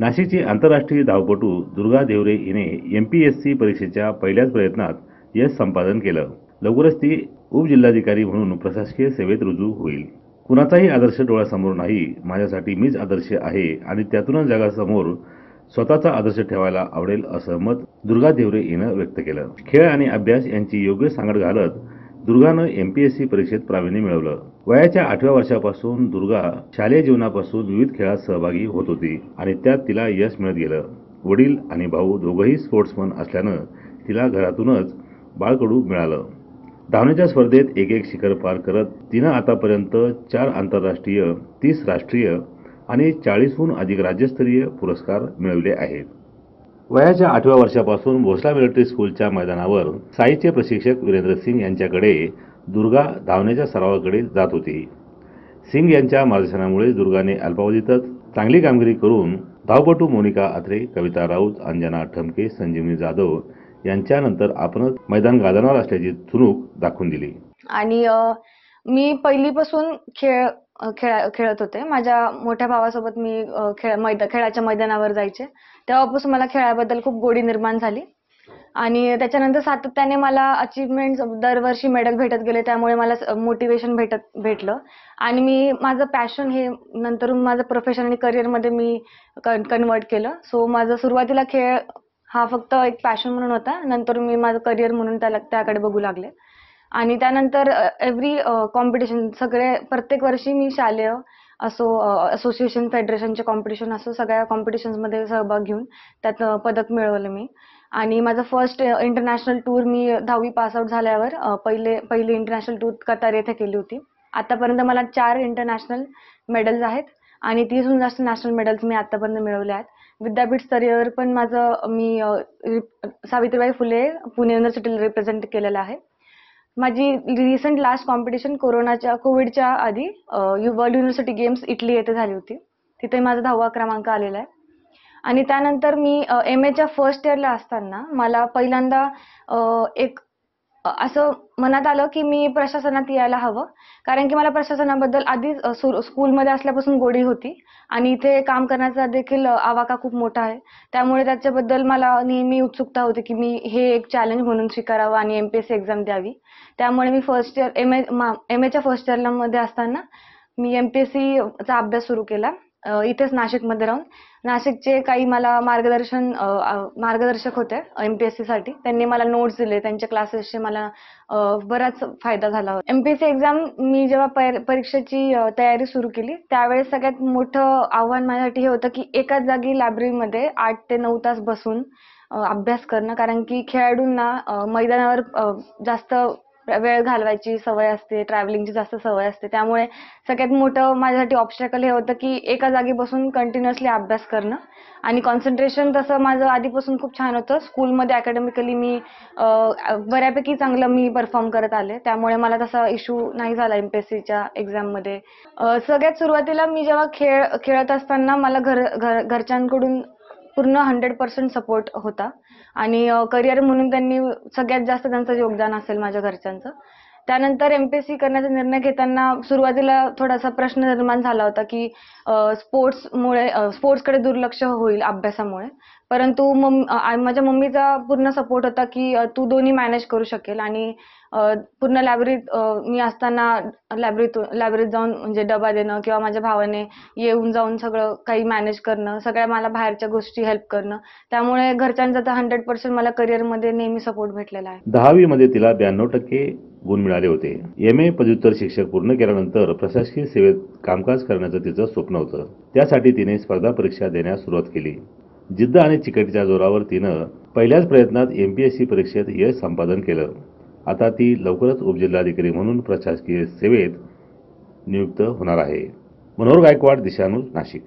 नाशिकची आंतरराष्ट्रीय धावपटू दुर्गा देवरे हिने एम पी एस सी परीक्षेच्या पहिल्याच प्रयत्नात यश संपादन केलं लवकरच ती उपजिल्हाधिकारी म्हणून प्रशासकीय सेवेत रुजू होईल कुणाचाही आदर्श डोळ्यासमोर नाही माझ्यासाठी मीच आदर्श आहे आणि त्यातूनच जगासमोर स्वतःचा आदर्श ठेवायला आवडेल असं मत दुर्गा देवरे हिनं व्यक्त केलं खेळ आणि अभ्यास यांची योग्य सांगड घालत दुर्गानं एम पी एस सी परीक्षेत प्रावीण्य मिळवलं वयाच्या आठव्या वर्षापासून दुर्गा शालेय जीवनापासून विविध खेळात सहभागी होत होती आणि त्यात तिला यश मिळत गेलं वडील आणि भाऊ दोघंही स्पोर्ट्समन असल्यानं तिला घरातूनच बाळकडू मिळालं धावण्याच्या स्पर्धेत एक एक शिखर पार करत तिनं आतापर्यंत चार आंतरराष्ट्रीय तीस राष्ट्रीय आणि चाळीसहून अधिक राज्यस्तरीय पुरस्कार मिळवले आहेत वयाच्या आठव्या वर्षापासून भोसला मिलिटरी स्कूलच्या मैदानावर साईचे प्रशिक्षक वीरेंद्र सिंग यांच्याकडे दुर्गा धावण्याच्या सरावाकडे जात होती सिंग यांच्या मार्गदर्शनामुळे दुर्गाने अल्पावधीतच चांगली कामगिरी करून धावपटू मोनिका आत्रे कविता राऊत अंजना ठमके संजीवनी जाधव यांच्यानंतर आपणच मैदान गाजवणार असल्याची चुनूक दाखवून दिली आणि मी पहिलीपासून खेळ खेळा खेळत होते माझ्या मोठ्या भावासोबत मी खेळ मैदा खेळाच्या मैदानावर जायचे तेव्हापासून मला खेळाबद्दल खूप गोडी निर्माण झाली आणि त्याच्यानंतर सातत्याने मला अचीवमेंट दरवर्षी मेडल भेटत गेले त्यामुळे मला मोटिवेशन भेटत भेटलं आणि मी माझं पॅशन हे नंतर माझं प्रोफेशन आणि करिअरमध्ये मी कन कन्वर्ट केलं सो माझं सुरुवातीला खेळ हा फक्त एक पॅशन म्हणून होता नंतर मी माझं करिअर म्हणून त्याला त्याकडे बघू लागले आणि त्यानंतर एव्हरी कॉम्पिटिशन सगळे प्रत्येक वर्षी मी शालेय असो असोसिएशन फेडरेशनचे कॉम्पिटिशन असो सगळ्या कॉम्पिटिशन्समध्ये सहभाग घेऊन त्यात पदक मिळवलं मी आणि माझा फर्स्ट इंटरनॅशनल टूर मी दहावी पासआउट झाल्यावर पहिले पहिली इंटरनॅशनल टूर कतार येथे केली होती आतापर्यंत मला चार इंटरनॅशनल मेडल्स आहेत आणि तीसहून जास्त नॅशनल मेडल्स मी आतापर्यंत मिळवले आहेत विद्यापीठ स्तरीयवर पण माझं मी सावित्रीबाई फुले पुणे युनिव्हर्सिटीला रिप्रेझेंट केलेलं आहे माझी रिसेंट लास्ट कॉम्पिटिशन कोरोनाच्या कोविडच्या आधी वर्ल्ड युनिव्हर्सिटी गेम्स इटली येथे झाली होती तिथे माझा दहावा क्रमांक आलेला आहे आणि त्यानंतर मी एम एच्या फर्स्ट इयरला असताना मला पहिल्यांदा एक असं मनात आलं की मी प्रशासनात यायला हवं कारण की मला प्रशासनाबद्दल आधीच स्कूलमध्ये असल्यापासून गोडी होती आणि इथे काम करण्याचा देखील आवाका खूप मोठा आहे त्यामुळे त्याच्याबद्दल मला नेहमी उत्सुकता होती की मी हे एक चॅलेंज म्हणून स्वीकारावं आणि M P S C exam द्यावी त्यामुळे मी first year M A M एच्या फर्स्ट इयरला मध्ये असताना मी एम पी एस सीचा अभ्यास सुरू केला इथेच नाशिकमध्ये राहून नाशिकचे काही मला मार्गदर्शन मार्गदर्शक होते एमपीएससी साठी त्यांनी मला नोट्स दिले त्यांच्या क्लासेसचे मला बराच फायदा झाला होता एक्झाम मी जेव्हा परीक्षेची तयारी सुरू केली त्यावेळेस सगळ्यात मोठं आव्हान माझ्यासाठी हे होतं की एकाच जागी लायब्ररीमध्ये आठ ते नऊ तास बसून अभ्यास करणं कारण की खेळाडूंना मैदानावर जास्त वेळ घालवायची सवय असते ट्रॅव्हलिंगची जास्त सवय असते त्यामुळे सगळ्यात मोठं माझ्यासाठी ऑब्स्टॅकल हे होतं की एका जागी बसून कंटिन्युअसली अभ्यास करणं आणि कॉन्सन्ट्रेशन तसं माझं आधीपासून खूप छान होतं स्कूलमध्ये अकॅडमिकली मी बऱ्यापैकी चांगलं मी परफॉर्म करत आले त्यामुळे मला तसा इश्यू नाही झाला एम पी एस सीच्या एक्झाममध्ये सगळ्यात सुरुवातीला मी जेव्हा खेळ खेळत असताना मला घर घर घरच्यांकडून पूर्ण हंड्रेड पर्सेंट सपोर्ट होता आणि करिअर म्हणून त्यांनी सगळ्यात जास्त त्यांचं योगदान असेल माझ्या घरच्यांचं त्यानंतर एमपीएससी करण्याचा निर्णय घेताना सुरुवातीला थोडासा प्रश्न निर्माण झाला होता की स्पोर्ट्समुळे स्पोर्ट्सकडे दुर्लक्ष होईल अभ्यासामुळे परंतु माझ्या मम्मीचा पूर्ण सपोर्ट होता की तू दोन्ही मॅनेज करू शकेल आणि पूर्ण लायब्ररीत मी असताना लायब्ररीत लायब्ररीत जाऊन म्हणजे डबा देणं किंवा माझ्या भावाने येऊन जाऊन सगळं काही मॅनेज करणं सगळ्या मला बाहेरच्या गोष्टी हेल्प करणं त्यामुळे घरच्यांचा तर हंड्रेड पर्सेंट मला करिअरमध्ये नेहमी सपोर्ट भेटलेला आहे दहावी मध्ये तिला ब्याण्णव टक्के गुण मिळाले होते एम ए पदव्युत्तर शिक्षक पूर्ण केल्यानंतर प्रशासकीय सेवेत कामकाज करण्याचं तिचं स्वप्न होतं त्यासाठी तिने स्पर्धा परीक्षा देण्यास सुरुवात केली जिद्द आणि चिकटीच्या जोरावर तिनं पहिल्याच प्रयत्नात एम पी एस सी परीक्षेत यश संपादन केलं आता ती लवकरच उपजिल्हाधिकारी म्हणून प्रशासकीय सेवेत नियुक्त होणार आहे मनोहर गायकवाड दिशानूल नाशिक